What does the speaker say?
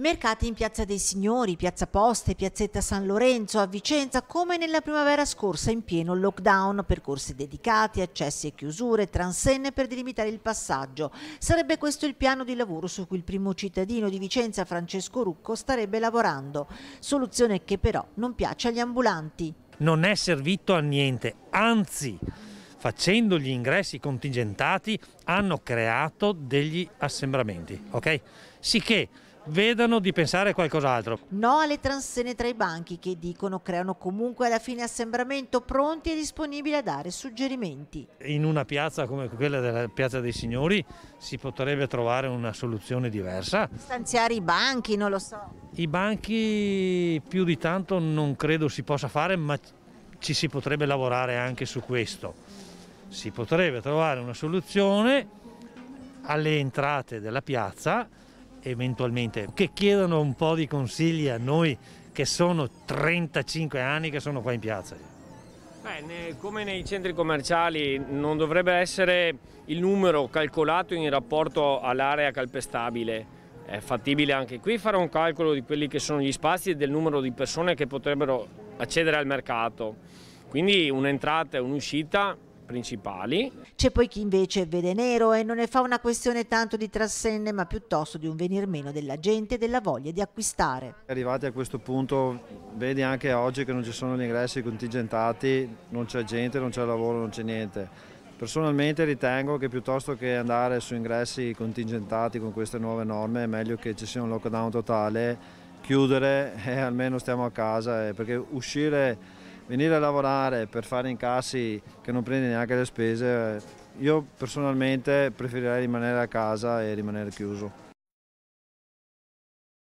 Mercati in Piazza dei Signori, Piazza Poste, Piazzetta San Lorenzo, a Vicenza, come nella primavera scorsa in pieno lockdown, percorsi dedicati, accessi e chiusure, transenne per delimitare il passaggio. Sarebbe questo il piano di lavoro su cui il primo cittadino di Vicenza, Francesco Rucco, starebbe lavorando. Soluzione che però non piace agli ambulanti. Non è servito a niente, anzi facendo gli ingressi contingentati hanno creato degli assembramenti, ok? Sicché vedano di pensare a qualcos'altro. No alle transene tra i banchi che dicono creano comunque alla fine assembramento pronti e disponibili a dare suggerimenti. In una piazza come quella della Piazza dei Signori si potrebbe trovare una soluzione diversa. Stanziare i banchi, non lo so. I banchi più di tanto non credo si possa fare, ma ci si potrebbe lavorare anche su questo. Si potrebbe trovare una soluzione alle entrate della piazza eventualmente, che chiedono un po' di consigli a noi che sono 35 anni che sono qua in piazza. Beh, come nei centri commerciali non dovrebbe essere il numero calcolato in rapporto all'area calpestabile. È fattibile anche qui fare un calcolo di quelli che sono gli spazi e del numero di persone che potrebbero accedere al mercato. Quindi un'entrata e un'uscita principali. C'è poi chi invece vede nero e non ne fa una questione tanto di trassenne ma piuttosto di un venir meno della gente e della voglia di acquistare. Arrivati a questo punto vedi anche oggi che non ci sono gli ingressi contingentati, non c'è gente, non c'è lavoro, non c'è niente. Personalmente ritengo che piuttosto che andare su ingressi contingentati con queste nuove norme è meglio che ci sia un lockdown totale, chiudere e almeno stiamo a casa eh, perché uscire venire a lavorare per fare incassi che non prendi neanche le spese, io personalmente preferirei rimanere a casa e rimanere chiuso.